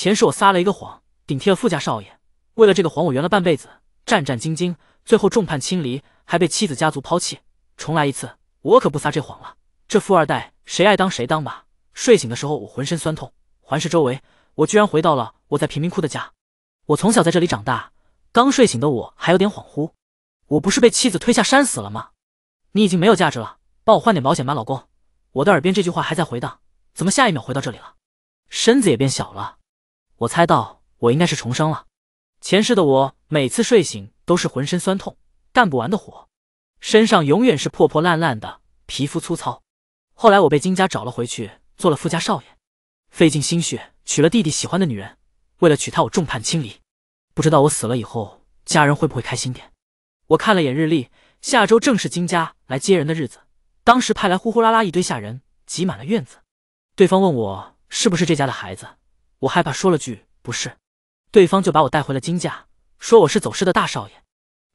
前世我撒了一个谎，顶替了富家少爷。为了这个谎，我圆了半辈子，战战兢兢，最后众叛亲离，还被妻子家族抛弃。重来一次，我可不撒这谎了。这富二代谁爱当谁当吧。睡醒的时候，我浑身酸痛，环视周围，我居然回到了我在贫民窟的家。我从小在这里长大。刚睡醒的我还有点恍惚。我不是被妻子推下山死了吗？你已经没有价值了，帮我换点保险吧，老公。我的耳边这句话还在回荡，怎么下一秒回到这里了？身子也变小了。我猜到，我应该是重生了。前世的我每次睡醒都是浑身酸痛，干不完的活，身上永远是破破烂烂的，皮肤粗糙。后来我被金家找了回去，做了富家少爷，费尽心血娶了弟弟喜欢的女人。为了娶她，我众叛亲离。不知道我死了以后，家人会不会开心点？我看了眼日历，下周正是金家来接人的日子。当时派来呼呼啦啦一堆下人，挤满了院子。对方问我是不是这家的孩子。我害怕说了句不是，对方就把我带回了金家，说我是走失的大少爷。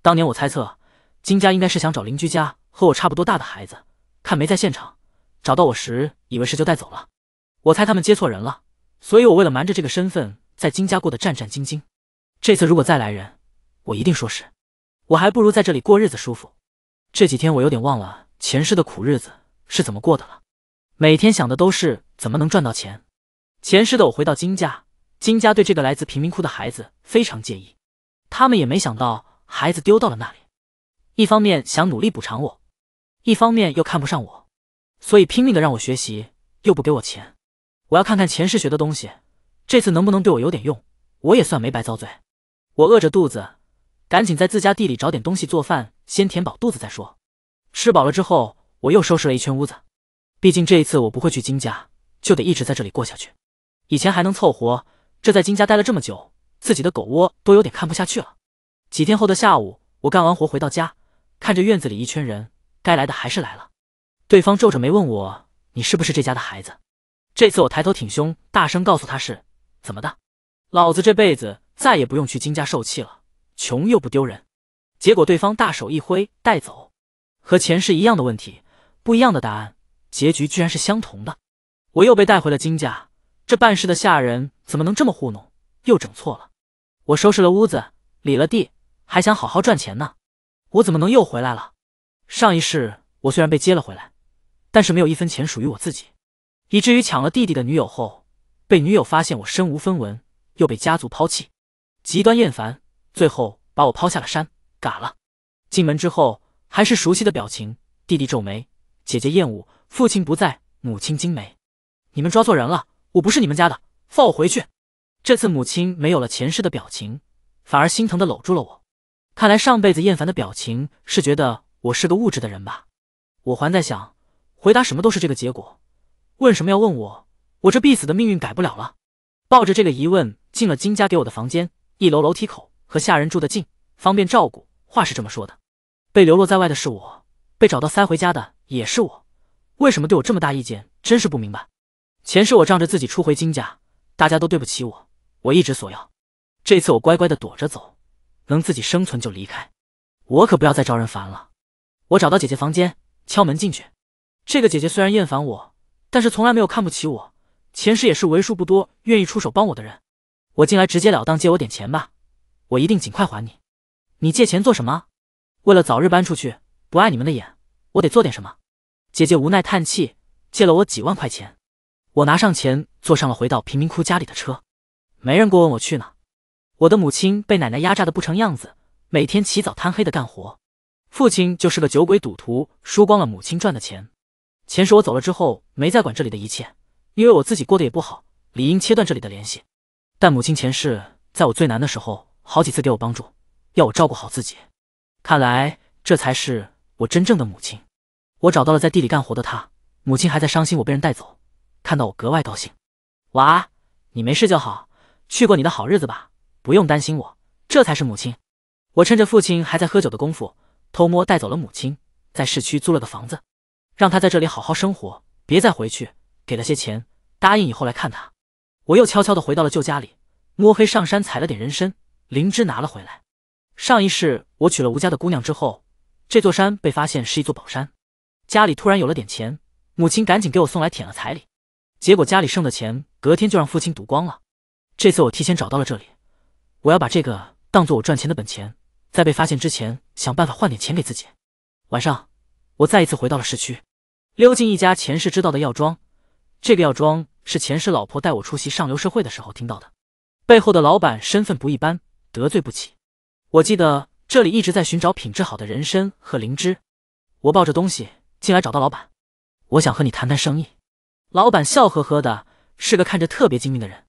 当年我猜测金家应该是想找邻居家和我差不多大的孩子，看没在现场，找到我时以为是就带走了。我猜他们接错人了，所以我为了瞒着这个身份，在金家过得战战兢兢。这次如果再来人，我一定说是。我还不如在这里过日子舒服。这几天我有点忘了前世的苦日子是怎么过的了，每天想的都是怎么能赚到钱。前世的我回到金家，金家对这个来自贫民窟的孩子非常介意，他们也没想到孩子丢到了那里，一方面想努力补偿我，一方面又看不上我，所以拼命的让我学习，又不给我钱。我要看看前世学的东西，这次能不能对我有点用。我也算没白遭罪。我饿着肚子，赶紧在自家地里找点东西做饭，先填饱肚子再说。吃饱了之后，我又收拾了一圈屋子，毕竟这一次我不会去金家，就得一直在这里过下去。以前还能凑活，这在金家待了这么久，自己的狗窝都有点看不下去了。几天后的下午，我干完活回到家，看着院子里一圈人，该来的还是来了。对方皱着眉问我：“你是不是这家的孩子？”这次我抬头挺胸，大声告诉他：“是怎么的？老子这辈子再也不用去金家受气了，穷又不丢人。”结果对方大手一挥，带走。和前世一样的问题，不一样的答案，结局居然是相同的。我又被带回了金家。这办事的下人怎么能这么糊弄？又整错了！我收拾了屋子，理了地，还想好好赚钱呢。我怎么能又回来了？上一世我虽然被接了回来，但是没有一分钱属于我自己，以至于抢了弟弟的女友后，被女友发现我身无分文，又被家族抛弃，极端厌烦，最后把我抛下了山，嘎了。进门之后还是熟悉的表情。弟弟皱眉，姐姐厌恶，父亲不在，母亲惊眉。你们抓错人了。我不是你们家的，放我回去。这次母亲没有了前世的表情，反而心疼的搂住了我。看来上辈子厌烦的表情是觉得我是个物质的人吧？我还在想，回答什么都是这个结果，问什么要问我，我这必死的命运改不了了。抱着这个疑问进了金家给我的房间，一楼楼梯口和下人住得近，方便照顾。话是这么说的，被流落在外的是我，被找到塞回家的也是我，为什么对我这么大意见？真是不明白。前世我仗着自己出回金家，大家都对不起我，我一直索要。这次我乖乖的躲着走，能自己生存就离开，我可不要再招人烦了。我找到姐姐房间，敲门进去。这个姐姐虽然厌烦我，但是从来没有看不起我。前世也是为数不多愿意出手帮我的人。我进来直截了当借我点钱吧，我一定尽快还你。你借钱做什么？为了早日搬出去，不碍你们的眼，我得做点什么。姐姐无奈叹气，借了我几万块钱。我拿上钱，坐上了回到贫民窟家里的车，没人过问我去哪。我的母亲被奶奶压榨的不成样子，每天起早贪黑的干活。父亲就是个酒鬼赌徒，输光了母亲赚的钱。前世我走了之后，没再管这里的一切，因为我自己过得也不好，理应切断这里的联系。但母亲前世在我最难的时候，好几次给我帮助，要我照顾好自己。看来这才是我真正的母亲。我找到了在地里干活的她，母亲还在伤心我被人带走。看到我格外高兴，娃，你没事就好，去过你的好日子吧，不用担心我，这才是母亲。我趁着父亲还在喝酒的功夫，偷摸带走了母亲，在市区租了个房子，让她在这里好好生活，别再回去。给了些钱，答应以后来看她。我又悄悄的回到了旧家里，摸黑上山采了点人参、灵芝，拿了回来。上一世我娶了吴家的姑娘之后，这座山被发现是一座宝山，家里突然有了点钱，母亲赶紧给我送来舔了彩礼。结果家里剩的钱，隔天就让父亲赌光了。这次我提前找到了这里，我要把这个当做我赚钱的本钱，在被发现之前想办法换点钱给自己。晚上，我再一次回到了市区，溜进一家前世知道的药庄。这个药庄是前世老婆带我出席上流社会的时候听到的，背后的老板身份不一般，得罪不起。我记得这里一直在寻找品质好的人参和灵芝。我抱着东西进来，找到老板，我想和你谈谈生意。老板笑呵呵的，是个看着特别精明的人。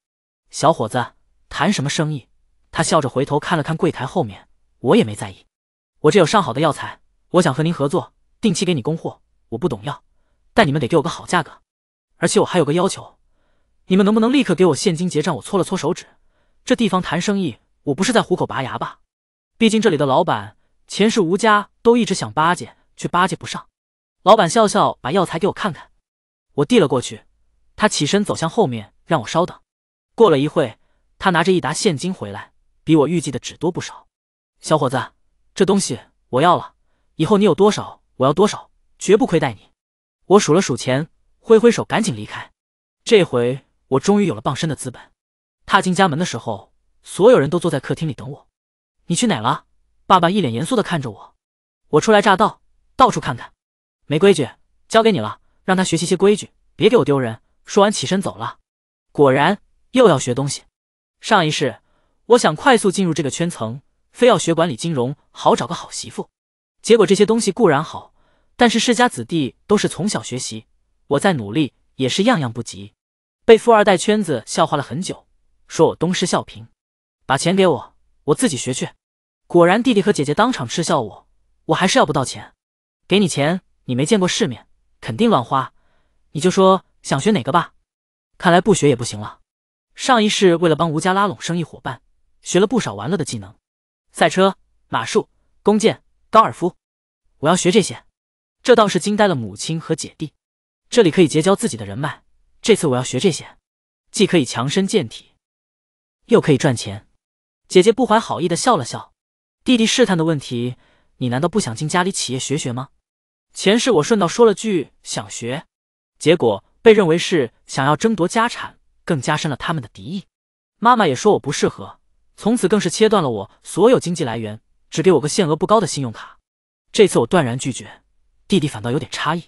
小伙子，谈什么生意？他笑着回头看了看柜台后面，我也没在意。我这有上好的药材，我想和您合作，定期给你供货。我不懂药，但你们得给我个好价格。而且我还有个要求，你们能不能立刻给我现金结账？我搓了搓手指，这地方谈生意，我不是在虎口拔牙吧？毕竟这里的老板前世吴家都一直想巴结，却巴结不上。老板笑笑，把药材给我看看。我递了过去，他起身走向后面，让我稍等。过了一会，他拿着一沓现金回来，比我预计的只多不少。小伙子，这东西我要了，以后你有多少我要多少，绝不亏待你。我数了数钱，挥挥手，赶紧离开。这回我终于有了傍身的资本。踏进家门的时候，所有人都坐在客厅里等我。你去哪了？爸爸一脸严肃地看着我。我初来乍到，到处看看。没规矩，交给你了。让他学习些规矩，别给我丢人。说完起身走了。果然又要学东西。上一世我想快速进入这个圈层，非要学管理金融，好找个好媳妇。结果这些东西固然好，但是世家子弟都是从小学习，我再努力也是样样不及，被富二代圈子笑话了很久，说我东施效颦。把钱给我，我自己学去。果然弟弟和姐姐当场嗤笑我，我还是要不到钱。给你钱，你没见过世面。肯定乱花，你就说想学哪个吧。看来不学也不行了。上一世为了帮吴家拉拢生意伙伴，学了不少玩乐的技能，赛车、马术、弓箭、高尔夫，我要学这些。这倒是惊呆了母亲和姐弟。这里可以结交自己的人脉，这次我要学这些，既可以强身健体，又可以赚钱。姐姐不怀好意的笑了笑。弟弟试探的问题，你难道不想进家里企业学学吗？前世我顺道说了句想学，结果被认为是想要争夺家产，更加深了他们的敌意。妈妈也说我不适合，从此更是切断了我所有经济来源，只给我个限额不高的信用卡。这次我断然拒绝，弟弟反倒有点差异。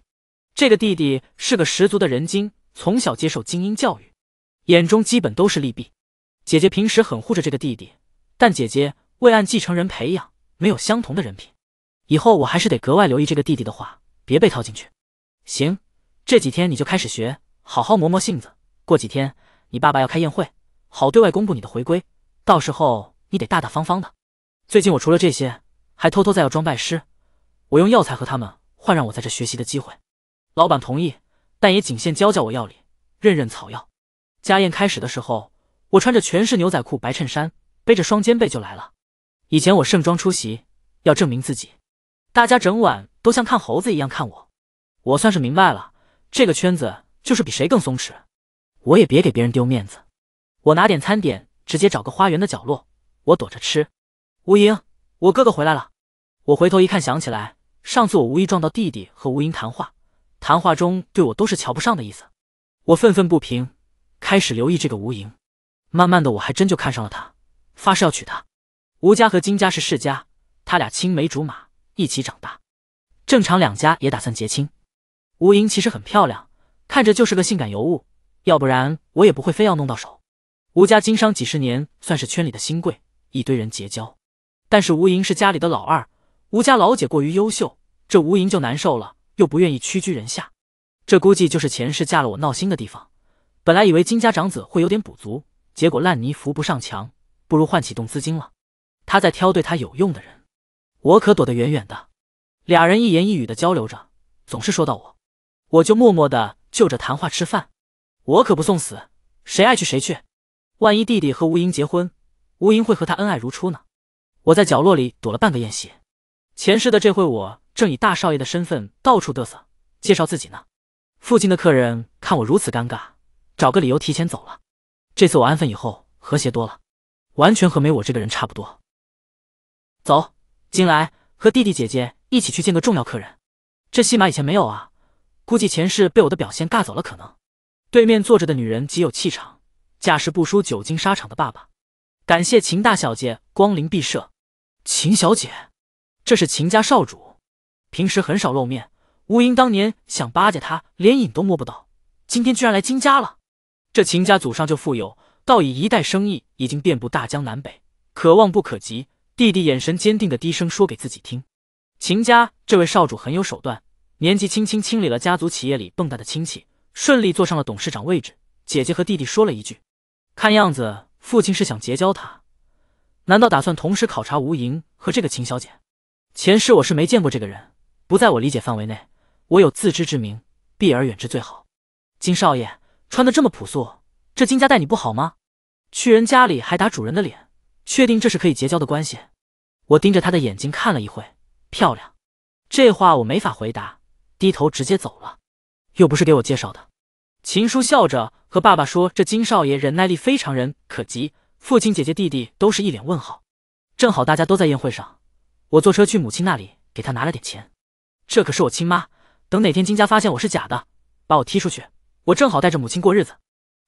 这个弟弟是个十足的人精，从小接受精英教育，眼中基本都是利弊。姐姐平时很护着这个弟弟，但姐姐未按继承人培养，没有相同的人品。以后我还是得格外留意这个弟弟的话，别被套进去。行，这几天你就开始学，好好磨磨性子。过几天你爸爸要开宴会，好对外公布你的回归，到时候你得大大方方的。最近我除了这些，还偷偷在药妆拜师，我用药材和他们换让我在这学习的机会。老板同意，但也仅限教教我药理、认认草药。家宴开始的时候，我穿着全是牛仔裤、白衬衫，背着双肩背就来了。以前我盛装出席，要证明自己。大家整晚都像看猴子一样看我，我算是明白了，这个圈子就是比谁更松弛。我也别给别人丢面子，我拿点餐点，直接找个花园的角落，我躲着吃。吴莹，我哥哥回来了。我回头一看，想起来上次我无意撞到弟弟和吴莹谈话，谈话中对我都是瞧不上的意思。我愤愤不平，开始留意这个吴莹。慢慢的，我还真就看上了他，发誓要娶她。吴家和金家是世家，他俩青梅竹马。一起长大，正常两家也打算结亲。吴莹其实很漂亮，看着就是个性感尤物，要不然我也不会非要弄到手。吴家经商几十年，算是圈里的新贵，一堆人结交。但是吴莹是家里的老二，吴家老姐过于优秀，这吴莹就难受了，又不愿意屈居人下。这估计就是前世嫁了我闹心的地方。本来以为金家长子会有点补足，结果烂泥扶不上墙，不如换启动资金了。他在挑对他有用的人。我可躲得远远的，俩人一言一语的交流着，总是说到我，我就默默的就着谈话吃饭。我可不送死，谁爱去谁去。万一弟弟和吴莹结婚，吴莹会和他恩爱如初呢？我在角落里躲了半个宴席。前世的这会，我正以大少爷的身份到处嘚瑟，介绍自己呢。附近的客人看我如此尴尬，找个理由提前走了。这次我安分以后，和谐多了，完全和没我这个人差不多。走。进来，和弟弟姐姐一起去见个重要客人。这戏码以前没有啊，估计前世被我的表现尬走了。可能对面坐着的女人极有气场，架势不输久经沙场的爸爸。感谢秦大小姐光临毕设。秦小姐，这是秦家少主，平时很少露面。吴英当年想巴结他，连影都摸不到。今天居然来金家了。这秦家祖上就富有，倒以一代生意已经遍布大江南北，可望不可及。弟弟眼神坚定的低声说给自己听：“秦家这位少主很有手段，年纪轻轻清理了家族企业里蹦跶的亲戚，顺利坐上了董事长位置。”姐姐和弟弟说了一句：“看样子父亲是想结交他，难道打算同时考察吴莹和这个秦小姐？”前世我是没见过这个人，不在我理解范围内，我有自知之明，避而远之最好。金少爷穿的这么朴素，这金家待你不好吗？去人家里还打主人的脸？确定这是可以结交的关系？我盯着他的眼睛看了一会，漂亮。这话我没法回答，低头直接走了。又不是给我介绍的。秦叔笑着和爸爸说：“这金少爷忍耐力非常人可及。”父亲、姐姐、弟弟都是一脸问号。正好大家都在宴会上，我坐车去母亲那里，给她拿了点钱。这可是我亲妈。等哪天金家发现我是假的，把我踢出去，我正好带着母亲过日子。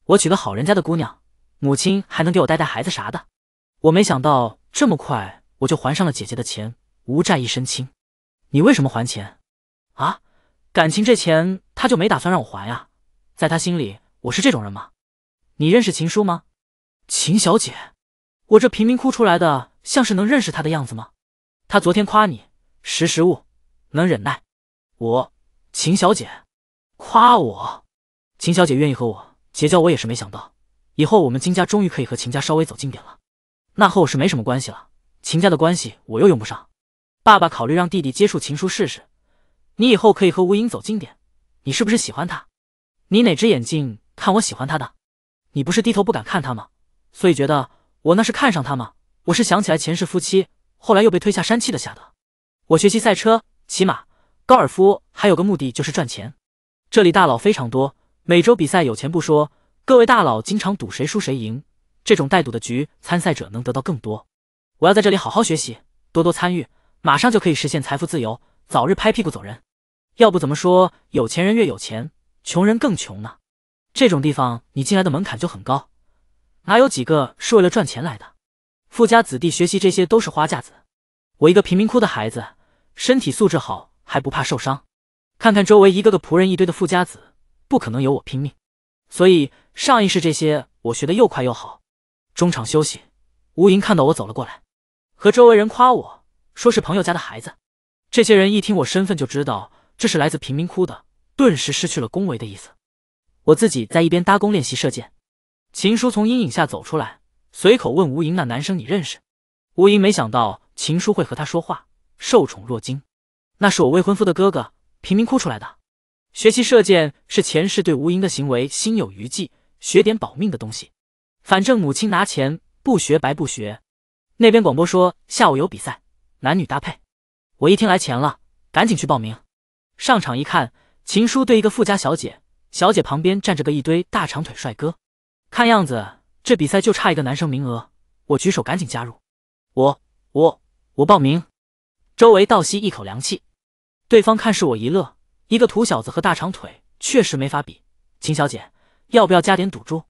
我娶个好人家的姑娘，母亲还能给我带带孩子啥的。我没想到这么快我就还上了姐姐的钱，无债一身轻。你为什么还钱？啊？感情这钱他就没打算让我还呀？在他心里我是这种人吗？你认识秦叔吗？秦小姐，我这贫民窟出来的，像是能认识他的样子吗？他昨天夸你识时务，能忍耐。我，秦小姐，夸我？秦小姐愿意和我结交，我也是没想到，以后我们金家终于可以和秦家稍微走近点了。那和我是没什么关系了，秦家的关系我又用不上。爸爸考虑让弟弟接触秦叔试试，你以后可以和吴英走近点。你是不是喜欢他？你哪只眼睛看我喜欢他的？你不是低头不敢看他吗？所以觉得我那是看上他吗？我是想起来前世夫妻，后来又被推下山去的下的。我学习赛车、骑马、高尔夫，还有个目的就是赚钱。这里大佬非常多，每周比赛有钱不说，各位大佬经常赌谁输谁赢。这种带赌的局，参赛者能得到更多。我要在这里好好学习，多多参与，马上就可以实现财富自由，早日拍屁股走人。要不怎么说有钱人越有钱，穷人更穷呢？这种地方你进来的门槛就很高，哪有几个是为了赚钱来的？富家子弟学习这些都是花架子。我一个贫民窟的孩子，身体素质好还不怕受伤。看看周围一个个仆人一堆的富家子，不可能有我拼命。所以上一世这些我学的又快又好。中场休息，吴莹看到我走了过来，和周围人夸我说是朋友家的孩子。这些人一听我身份就知道这是来自贫民窟的，顿时失去了恭维的意思。我自己在一边搭弓练习射箭。秦叔从阴影下走出来，随口问吴莹：“那男生你认识？”吴莹没想到秦叔会和他说话，受宠若惊：“那是我未婚夫的哥哥，贫民窟出来的，学习射箭是前世对吴莹的行为心有余悸，学点保命的东西。”反正母亲拿钱不学白不学，那边广播说下午有比赛，男女搭配。我一听来钱了，赶紧去报名。上场一看，秦叔对一个富家小姐，小姐旁边站着个一堆大长腿帅哥。看样子这比赛就差一个男生名额，我举手赶紧加入。我我我报名。周围倒吸一口凉气，对方看是我一乐，一个土小子和大长腿确实没法比。秦小姐，要不要加点赌注？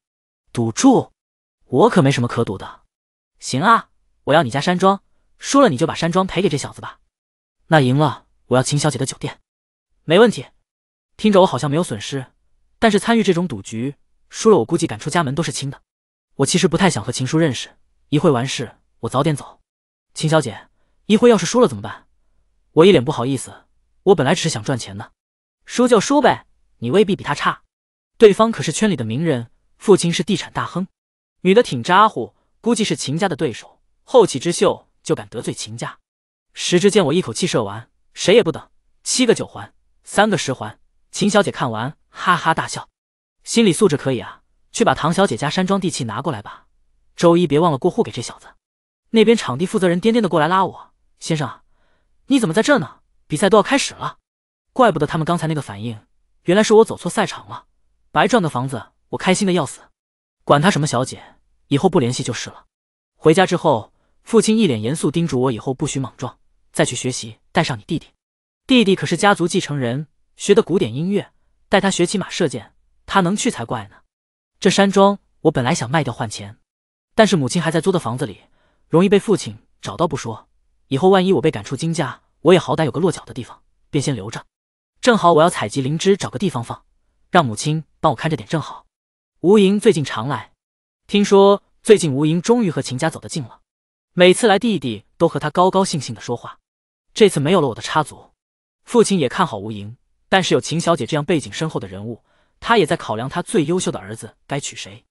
赌注？我可没什么可赌的。行啊，我要你家山庄，输了你就把山庄赔给这小子吧。那赢了，我要秦小姐的酒店，没问题。听着，我好像没有损失，但是参与这种赌局，输了我估计赶出家门都是轻的。我其实不太想和秦叔认识，一会完事我早点走。秦小姐，一会要是输了怎么办？我一脸不好意思。我本来只是想赚钱的，输就输呗，你未必比他差。对方可是圈里的名人，父亲是地产大亨。女的挺咋呼，估计是秦家的对手，后起之秀就敢得罪秦家。时之见我一口气射完，谁也不等，七个九环，三个十环。秦小姐看完，哈哈大笑，心理素质可以啊。去把唐小姐家山庄地契拿过来吧，周一别忘了过户给这小子。那边场地负责人颠颠的过来拉我，先生，你怎么在这呢？比赛都要开始了，怪不得他们刚才那个反应，原来是我走错赛场了。白赚个房子，我开心的要死。管他什么小姐，以后不联系就是了。回家之后，父亲一脸严肃叮嘱我：“以后不许莽撞，再去学习，带上你弟弟。弟弟可是家族继承人，学的古典音乐，带他学骑马射箭，他能去才怪呢。”这山庄我本来想卖掉换钱，但是母亲还在租的房子里，容易被父亲找到不说，以后万一我被赶出金家，我也好歹有个落脚的地方，便先留着。正好我要采集灵芝，找个地方放，让母亲帮我看着点，正好。吴莹最近常来，听说最近吴莹终于和秦家走得近了，每次来弟弟都和他高高兴兴的说话。这次没有了我的插足，父亲也看好吴莹，但是有秦小姐这样背景深厚的人物，他也在考量他最优秀的儿子该娶谁。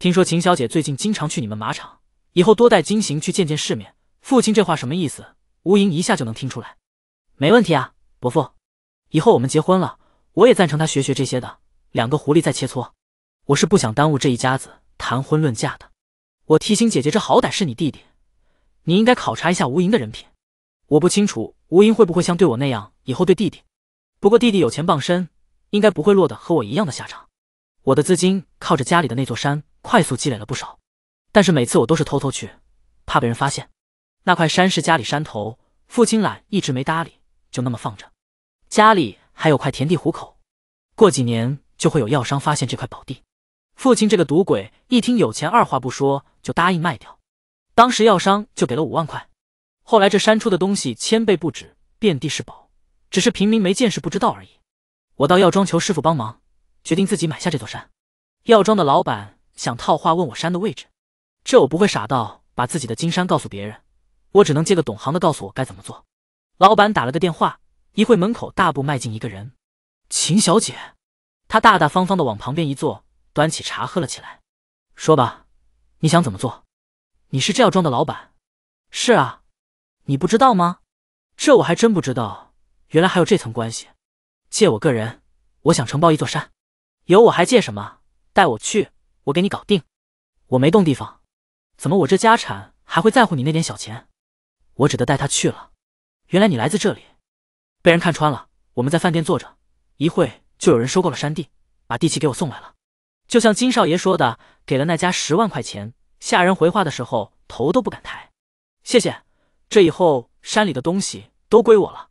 听说秦小姐最近经常去你们马场，以后多带金行去见见世面。父亲这话什么意思？吴莹一下就能听出来。没问题啊，伯父，以后我们结婚了，我也赞成他学学这些的。两个狐狸在切磋。我是不想耽误这一家子谈婚论嫁的。我提醒姐姐，这好歹是你弟弟，你应该考察一下吴莹的人品。我不清楚吴莹会不会像对我那样，以后对弟弟。不过弟弟有钱傍身，应该不会落得和我一样的下场。我的资金靠着家里的那座山快速积累了不少，但是每次我都是偷偷去，怕被人发现。那块山是家里山头，父亲懒一直没搭理，就那么放着。家里还有块田地糊口，过几年就会有药商发现这块宝地。父亲这个赌鬼一听有钱，二话不说就答应卖掉。当时药商就给了五万块，后来这山出的东西千倍不止，遍地是宝，只是平民没见识不知道而已。我到药庄求师傅帮忙，决定自己买下这座山。药庄的老板想套话问我山的位置，这我不会傻到把自己的金山告诉别人，我只能借个懂行的告诉我该怎么做。老板打了个电话，一会门口大步迈进一个人，秦小姐。他大大方方的往旁边一坐。端起茶喝了起来。说吧，你想怎么做？你是制药庄的老板？是啊，你不知道吗？这我还真不知道，原来还有这层关系。借我个人，我想承包一座山。有我还借什么？带我去，我给你搞定。我没动地方，怎么我这家产还会在乎你那点小钱？我只得带他去了。原来你来自这里，被人看穿了。我们在饭店坐着，一会就有人收购了山地，把地契给我送来了。就像金少爷说的，给了那家十万块钱，下人回话的时候头都不敢抬。谢谢，这以后山里的东西都归我了。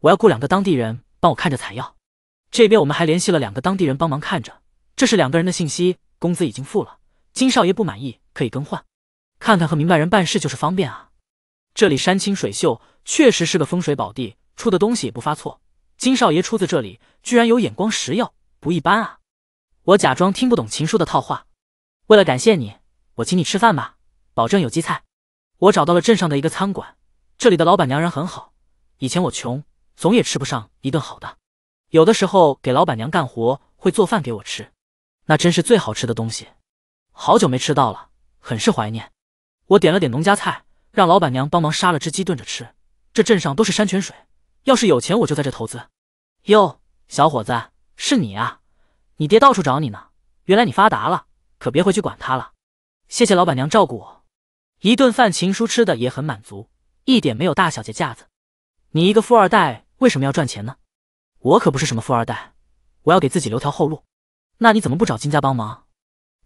我要雇两个当地人帮我看着采药，这边我们还联系了两个当地人帮忙看着，这是两个人的信息，工资已经付了。金少爷不满意可以更换，看看和明白人办事就是方便啊。这里山清水秀，确实是个风水宝地，出的东西也不发错。金少爷出自这里，居然有眼光识药，不一般啊。我假装听不懂秦叔的套话。为了感谢你，我请你吃饭吧，保证有机菜。我找到了镇上的一个餐馆，这里的老板娘人很好。以前我穷，总也吃不上一顿好的，有的时候给老板娘干活，会做饭给我吃，那真是最好吃的东西。好久没吃到了，很是怀念。我点了点农家菜，让老板娘帮忙杀了只鸡炖着吃。这镇上都是山泉水，要是有钱，我就在这投资。哟，小伙子，是你啊！你爹到处找你呢，原来你发达了，可别回去管他了。谢谢老板娘照顾我，一顿饭秦叔吃的也很满足，一点没有大小姐架子。你一个富二代为什么要赚钱呢？我可不是什么富二代，我要给自己留条后路。那你怎么不找金家帮忙？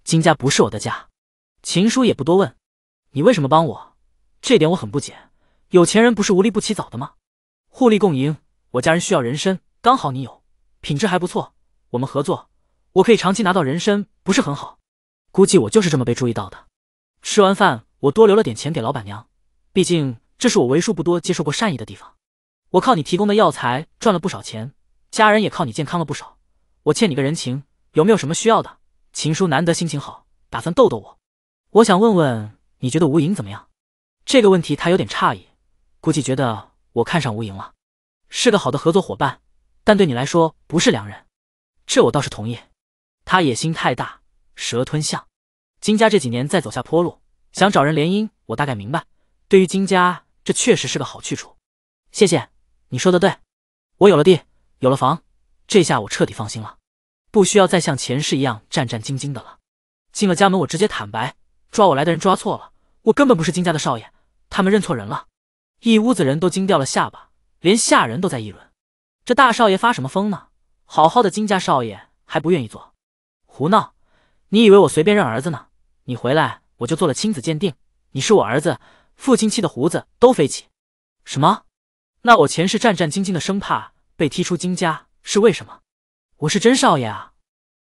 金家不是我的家。秦叔也不多问，你为什么帮我？这点我很不解。有钱人不是无利不起早的吗？互利共赢，我家人需要人参，刚好你有，品质还不错，我们合作。我可以长期拿到人参，不是很好，估计我就是这么被注意到的。吃完饭，我多留了点钱给老板娘，毕竟这是我为数不多接受过善意的地方。我靠你提供的药材赚了不少钱，家人也靠你健康了不少，我欠你个人情。有没有什么需要的？秦叔难得心情好，打算逗逗我。我想问问你觉得吴影怎么样？这个问题他有点诧异，估计觉得我看上吴影了。是个好的合作伙伴，但对你来说不是良人。这我倒是同意。他野心太大，蛇吞象。金家这几年在走下坡路，想找人联姻，我大概明白。对于金家，这确实是个好去处。谢谢，你说的对。我有了地，有了房，这下我彻底放心了，不需要再像前世一样战战兢兢的了。进了家门，我直接坦白，抓我来的人抓错了，我根本不是金家的少爷，他们认错人了。一屋子人都惊掉了下巴，连下人都在议论，这大少爷发什么疯呢？好好的金家少爷还不愿意做。胡闹！你以为我随便认儿子呢？你回来我就做了亲子鉴定，你是我儿子。父亲气的胡子都飞起。什么？那我前世战战兢兢的，生怕被踢出金家，是为什么？我是真少爷啊！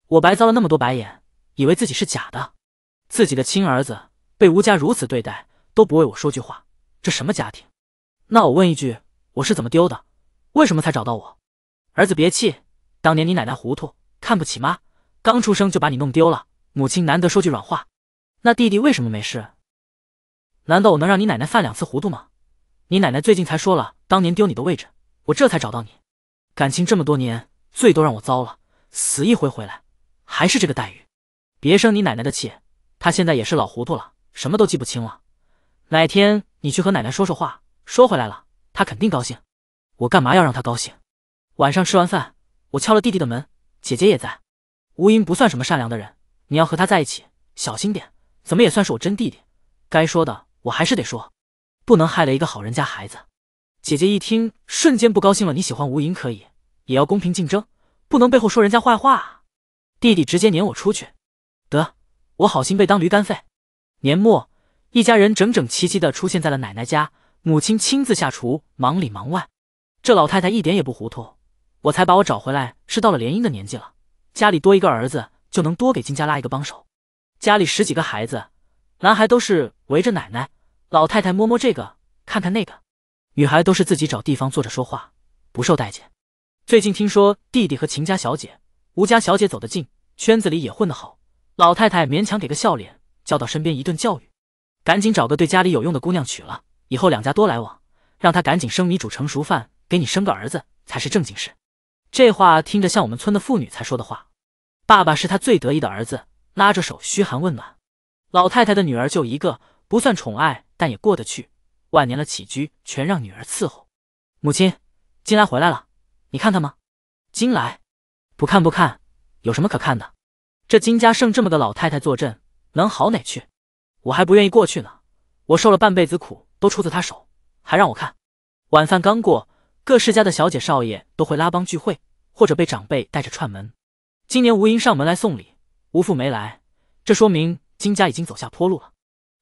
我白遭了那么多白眼，以为自己是假的。自己的亲儿子被吴家如此对待，都不为我说句话，这什么家庭？那我问一句，我是怎么丢的？为什么才找到我？儿子别气，当年你奶奶糊涂，看不起妈。刚出生就把你弄丢了，母亲难得说句软话。那弟弟为什么没事？难道我能让你奶奶犯两次糊涂吗？你奶奶最近才说了当年丢你的位置，我这才找到你。感情这么多年，最多让我糟了，死一回回来，还是这个待遇。别生你奶奶的气，她现在也是老糊涂了，什么都记不清了。哪天你去和奶奶说说话，说回来了，她肯定高兴。我干嘛要让她高兴？晚上吃完饭，我敲了弟弟的门，姐姐也在。吴莹不算什么善良的人，你要和他在一起，小心点。怎么也算是我真弟弟，该说的我还是得说，不能害了一个好人家孩子。姐姐一听，瞬间不高兴了。你喜欢吴莹可以，也要公平竞争，不能背后说人家坏话啊。弟弟直接撵我出去，得，我好心被当驴肝肺。年末，一家人整整齐齐的出现在了奶奶家，母亲亲自下厨，忙里忙外。这老太太一点也不糊涂，我才把我找回来，是到了联姻的年纪了。家里多一个儿子，就能多给金家拉一个帮手。家里十几个孩子，男孩都是围着奶奶，老太太摸摸这个，看看那个；女孩都是自己找地方坐着说话，不受待见。最近听说弟弟和秦家小姐、吴家小姐走得近，圈子里也混得好，老太太勉强给个笑脸，叫到身边一顿教育：“赶紧找个对家里有用的姑娘娶了，以后两家多来往，让她赶紧生米煮成熟饭，给你生个儿子才是正经事。”这话听着像我们村的妇女才说的话。爸爸是他最得意的儿子，拉着手嘘寒问暖。老太太的女儿就一个，不算宠爱，但也过得去。万年的起居全让女儿伺候。母亲，金来回来了，你看看吗？金来，不看不看，有什么可看的？这金家剩这么个老太太坐镇，能好哪去？我还不愿意过去呢。我受了半辈子苦，都出自他手，还让我看。晚饭刚过。各世家的小姐少爷都会拉帮聚会，或者被长辈带着串门。今年吴莹上门来送礼，吴父没来，这说明金家已经走下坡路了。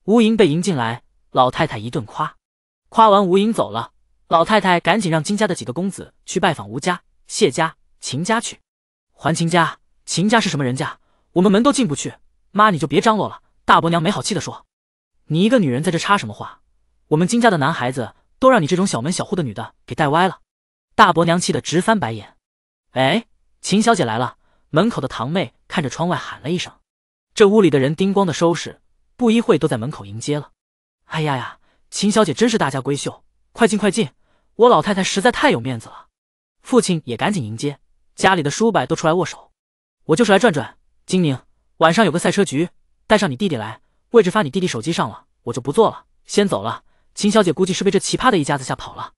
吴莹被迎进来，老太太一顿夸，夸完吴莹走了，老太太赶紧让金家的几个公子去拜访吴家、谢家、秦家去。还秦家？秦家是什么人家？我们门都进不去。妈，你就别张罗了。大伯娘没好气的说：“你一个女人在这插什么话？我们金家的男孩子。”都让你这种小门小户的女的给带歪了，大伯娘气得直翻白眼。哎，秦小姐来了！门口的堂妹看着窗外喊了一声。这屋里的人叮咣的收拾，不一会都在门口迎接了。哎呀呀，秦小姐真是大家闺秀，快进快进！我老太太实在太有面子了。父亲也赶紧迎接，家里的叔伯都出来握手。我就是来转转。金宁，晚上有个赛车局，带上你弟弟来，位置发你弟弟手机上了，我就不坐了，先走了。秦小姐估计是被这奇葩的一家子吓跑了，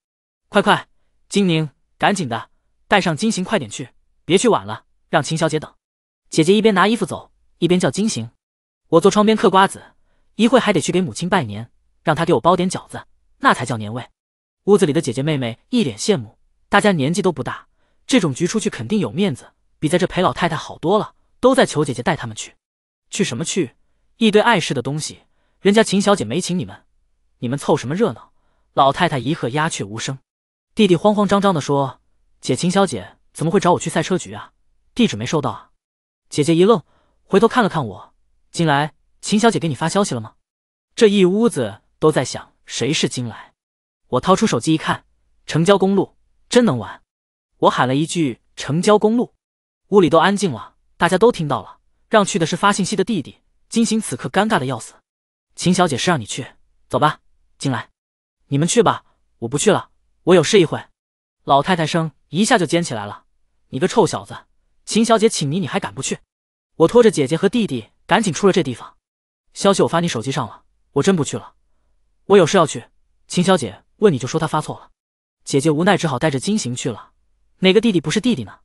快快，金宁，赶紧的，带上金行，快点去，别去晚了，让秦小姐等。姐姐一边拿衣服走，一边叫金行。我坐窗边嗑瓜子，一会还得去给母亲拜年，让她给我包点饺子，那才叫年味。屋子里的姐姐妹妹一脸羡慕，大家年纪都不大，这种局出去肯定有面子，比在这陪老太太好多了。都在求姐姐带他们去，去什么去？一堆碍事的东西，人家秦小姐没请你们。你们凑什么热闹？老太太一喝，鸦雀无声。弟弟慌慌张张地说：“姐，秦小姐怎么会找我去赛车局啊？地址没收到啊？”姐姐一愣，回头看了看我。金来，秦小姐给你发消息了吗？这一屋子都在想谁是金来。我掏出手机一看，城郊公路，真能玩。我喊了一句：“城郊公路。”屋里都安静了，大家都听到了。让去的是发信息的弟弟。金醒此刻尴尬的要死。秦小姐是让你去，走吧。进来，你们去吧，我不去了，我有事。一会，老太太声一下就尖起来了。你个臭小子，秦小姐请你，你还敢不去？我拖着姐姐和弟弟赶紧出了这地方。消息我发你手机上了，我真不去了，我有事要去。秦小姐问你就说她发错了。姐姐无奈只好带着金行去了。哪个弟弟不是弟弟呢？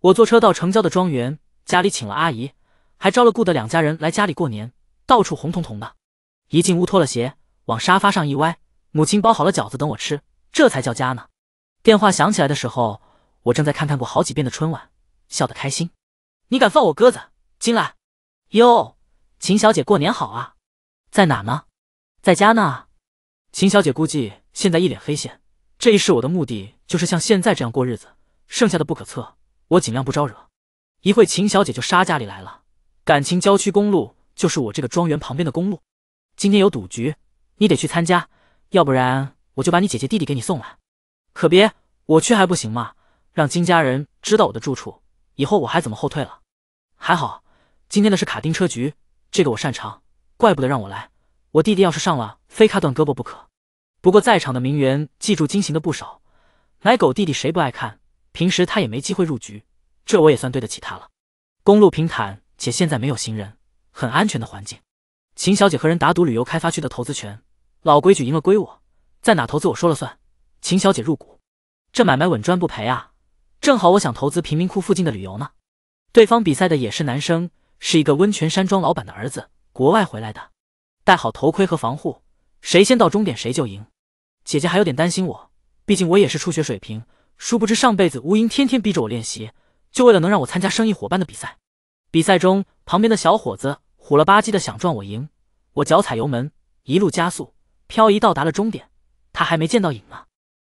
我坐车到城郊的庄园，家里请了阿姨，还招了雇的两家人来家里过年，到处红彤彤的。一进屋脱了鞋。往沙发上一歪，母亲包好了饺子等我吃，这才叫家呢。电话响起来的时候，我正在看看过好几遍的春晚，笑得开心。你敢放我鸽子？进来。哟，秦小姐过年好啊，在哪呢？在家呢。秦小姐估计现在一脸黑线。这一世我的目的就是像现在这样过日子，剩下的不可测，我尽量不招惹。一会秦小姐就杀家里来了。感情郊区公路就是我这个庄园旁边的公路。今天有赌局。你得去参加，要不然我就把你姐姐弟弟给你送来。可别，我去还不行吗？让金家人知道我的住处，以后我还怎么后退了？还好，今天的是卡丁车局，这个我擅长，怪不得让我来。我弟弟要是上了，非卡断胳膊不可。不过在场的名媛记住金行的不少，奶狗弟弟谁不爱看？平时他也没机会入局，这我也算对得起他了。公路平坦，且现在没有行人，很安全的环境。秦小姐和人打赌旅游开发区的投资权。老规矩，赢了归我，在哪投资我说了算。秦小姐入股，这买卖稳赚不赔啊！正好我想投资贫民窟附近的旅游呢。对方比赛的也是男生，是一个温泉山庄老板的儿子，国外回来的。戴好头盔和防护，谁先到终点谁就赢。姐姐还有点担心我，毕竟我也是初学水平。殊不知上辈子吴英天天逼着我练习，就为了能让我参加生意伙伴的比赛。比赛中，旁边的小伙子虎了吧唧的想撞我赢，我脚踩油门，一路加速。漂移到达了终点，他还没见到影呢。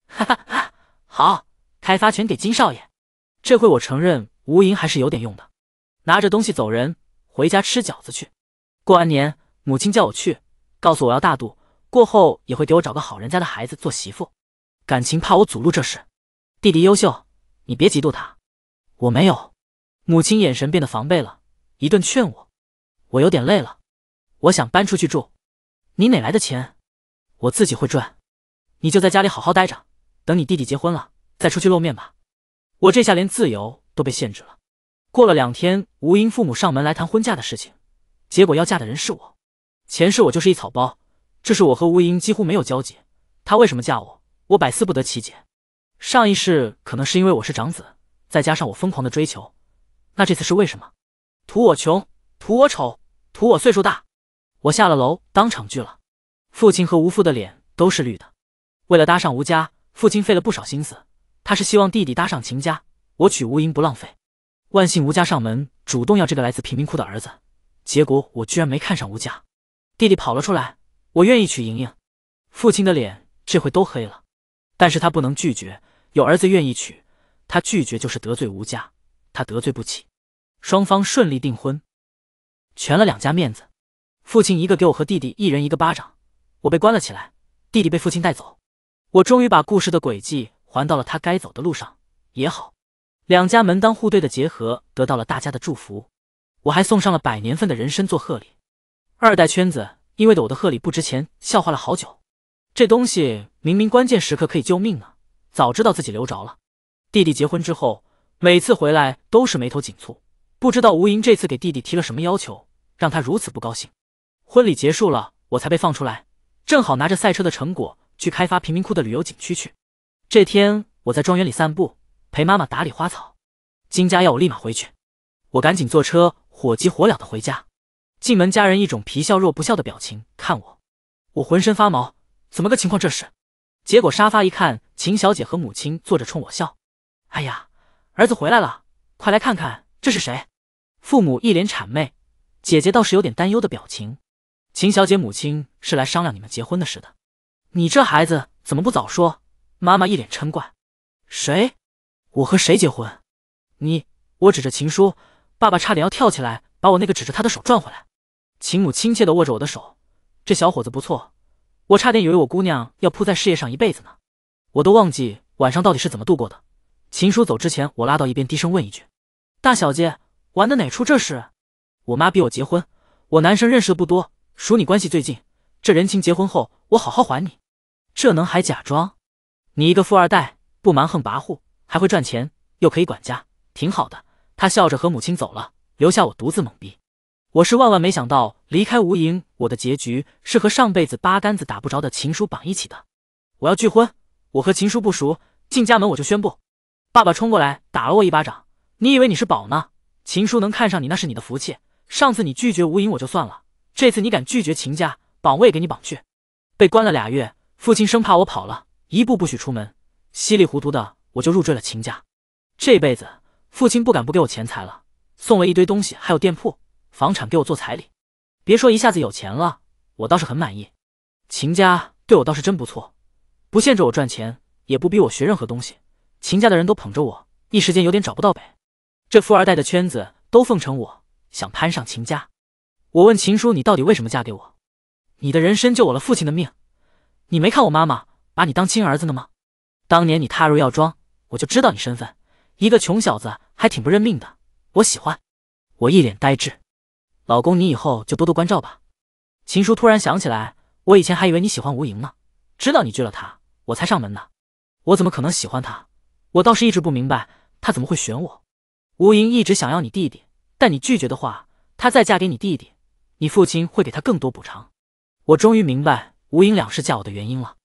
哈哈哈！好，开发权给金少爷。这回我承认，无银还是有点用的。拿着东西走人，回家吃饺子去。过完年，母亲叫我去，告诉我要大度，过后也会给我找个好人家的孩子做媳妇。感情怕我阻路这事。弟弟优秀，你别嫉妒他。我没有。母亲眼神变得防备了，一顿劝我。我有点累了，我想搬出去住。你哪来的钱？我自己会赚，你就在家里好好待着，等你弟弟结婚了再出去露面吧。我这下连自由都被限制了。过了两天，吴英父母上门来谈婚嫁的事情，结果要嫁的人是我。前世我就是一草包，这是我和吴英几乎没有交集，她为什么嫁我？我百思不得其解。上一世可能是因为我是长子，再加上我疯狂的追求，那这次是为什么？图我穷，图我丑，图我岁数大。我下了楼，当场拒了。父亲和吴父的脸都是绿的。为了搭上吴家，父亲费了不少心思。他是希望弟弟搭上秦家，我娶吴莹不浪费。万幸吴家上门主动要这个来自贫民窟的儿子，结果我居然没看上吴家，弟弟跑了出来，我愿意娶莹莹。父亲的脸这回都黑了，但是他不能拒绝，有儿子愿意娶，他拒绝就是得罪吴家，他得罪不起。双方顺利订婚，全了两家面子。父亲一个给我和弟弟一人一个巴掌。我被关了起来，弟弟被父亲带走。我终于把故事的轨迹还到了他该走的路上，也好。两家门当户对的结合得到了大家的祝福，我还送上了百年份的人参做贺礼。二代圈子因为的我的贺礼不值钱，笑话了好久。这东西明明关键时刻可以救命呢，早知道自己留着了。弟弟结婚之后，每次回来都是眉头紧蹙，不知道吴莹这次给弟弟提了什么要求，让他如此不高兴。婚礼结束了，我才被放出来。正好拿着赛车的成果去开发贫民窟的旅游景区去。这天我在庄园里散步，陪妈妈打理花草。金家要我立马回去，我赶紧坐车，火急火燎的回家。进门，家人一种皮笑肉不笑的表情看我，我浑身发毛，怎么个情况这是？结果沙发一看，秦小姐和母亲坐着冲我笑。哎呀，儿子回来了，快来看看这是谁？父母一脸谄媚，姐姐倒是有点担忧的表情。秦小姐母亲是来商量你们结婚的事的，你这孩子怎么不早说？妈妈一脸嗔怪。谁？我和谁结婚？你我指着秦叔，爸爸差点要跳起来，把我那个指着他的手转回来。秦母亲切地握着我的手，这小伙子不错。我差点以为我姑娘要扑在事业上一辈子呢，我都忘记晚上到底是怎么度过的。秦叔走之前，我拉到一边，低声问一句：“大小姐玩的哪出这事？”我妈逼我结婚，我男生认识的不多。熟，你关系最近，这人情结婚后我好好还你。这能还假装？你一个富二代，不蛮横跋扈，还会赚钱，又可以管家，挺好的。他笑着和母亲走了，留下我独自懵逼。我是万万没想到，离开无影，我的结局是和上辈子八竿子打不着的秦书绑一起的。我要拒婚，我和秦书不熟，进家门我就宣布。爸爸冲过来打了我一巴掌，你以为你是宝呢？秦书能看上你那是你的福气。上次你拒绝无影我就算了。这次你敢拒绝秦家，绑我也给你绑去。被关了俩月，父亲生怕我跑了，一步不许出门。稀里糊涂的我就入赘了秦家。这辈子父亲不敢不给我钱财了，送了一堆东西，还有店铺、房产给我做彩礼。别说一下子有钱了，我倒是很满意。秦家对我倒是真不错，不限制我赚钱，也不逼我学任何东西。秦家的人都捧着我，一时间有点找不到北。这富二代的圈子都奉承我，想攀上秦家。我问秦叔：“你到底为什么嫁给我？你的人生救我了父亲的命，你没看我妈妈把你当亲儿子呢吗？当年你踏入药庄，我就知道你身份，一个穷小子还挺不认命的，我喜欢。”我一脸呆滞。老公，你以后就多多关照吧。秦叔突然想起来，我以前还以为你喜欢吴莹呢，知道你拒了他，我才上门呢。我怎么可能喜欢他？我倒是一直不明白，他怎么会选我？吴莹一直想要你弟弟，但你拒绝的话，他再嫁给你弟弟。你父亲会给他更多补偿，我终于明白吴英两世嫁我的原因了。